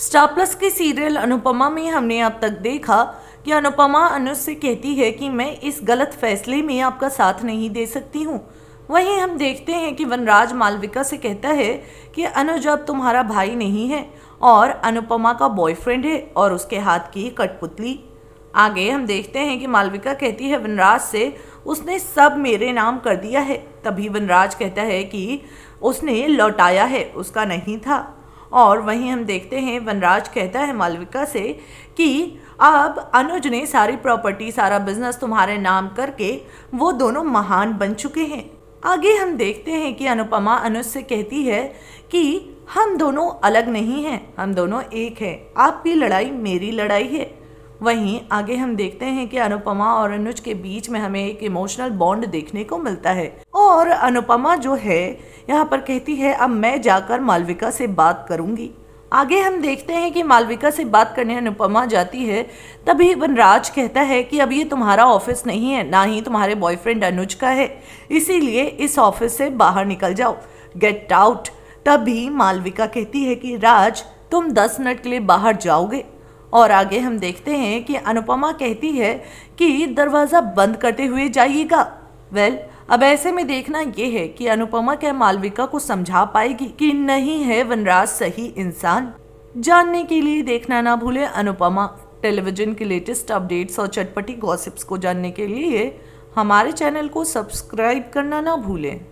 star Plus के serial Anupamaa में हमने अब तक देखा कि अनुपमा अनुज से कहती है कि मैं इस गलत फैसले में आपका साथ नहीं दे सकती हूँ वहीं हम देखते हैं कि वनराज मालविका से कहता है कि अनुज अब तुम्हारा भाई नहीं है और अनुपमा का बॉयफ्रेंड है और उसके हाथ की कठपुतली आगे हम देखते हैं कि मालविका कहती है वनराज से उसने सब मेरे नाम कर दिया है तभी वनराज कहता है कि उसने लौटाया है उसका नहीं था और वहीं हम देखते हैं वनराज कहता है मालविका से कि अब अनुज ने सारी प्रॉपर्टी सारा बिजनेस तुम्हारे नाम करके वो दोनों महान बन चुके हैं आगे हम देखते हैं कि अनुपमा अनुज से कहती है कि हम दोनों अलग नहीं हैं हम दोनों एक हैं आपकी लड़ाई मेरी लड़ाई है वहीं आगे हम देखते हैं कि अनुपमा और अनुज के बीच में हमें एक इमोशनल बॉन्ड देखने को मिलता है और अनुपमा जो है यहाँ पर कहती है अब मैं जाकर मालविका से बात करूँगी आगे हम देखते हैं कि मालविका से बात करने अनुपमा जाती है तभी वनराज कहता है कि अब ये तुम्हारा ऑफिस नहीं है ना ही तुम्हारे बॉयफ्रेंड अनुज का है इसीलिए इस ऑफिस से बाहर निकल जाओ गेट आउट तभी मालविका कहती है कि राज तुम दस मिनट के लिए बाहर जाओगे और आगे हम देखते हैं कि अनुपमा कहती है कि दरवाज़ा बंद करते हुए जाइएगा वेल well, अब ऐसे में देखना यह है कि अनुपमा क्या मालविका को समझा पाएगी कि नहीं है वनराज सही इंसान जानने के लिए देखना ना भूले अनुपमा टेलीविजन के लेटेस्ट अपडेट्स और चटपटी गॉसिप्स को जानने के लिए हमारे चैनल को सब्सक्राइब करना ना भूलें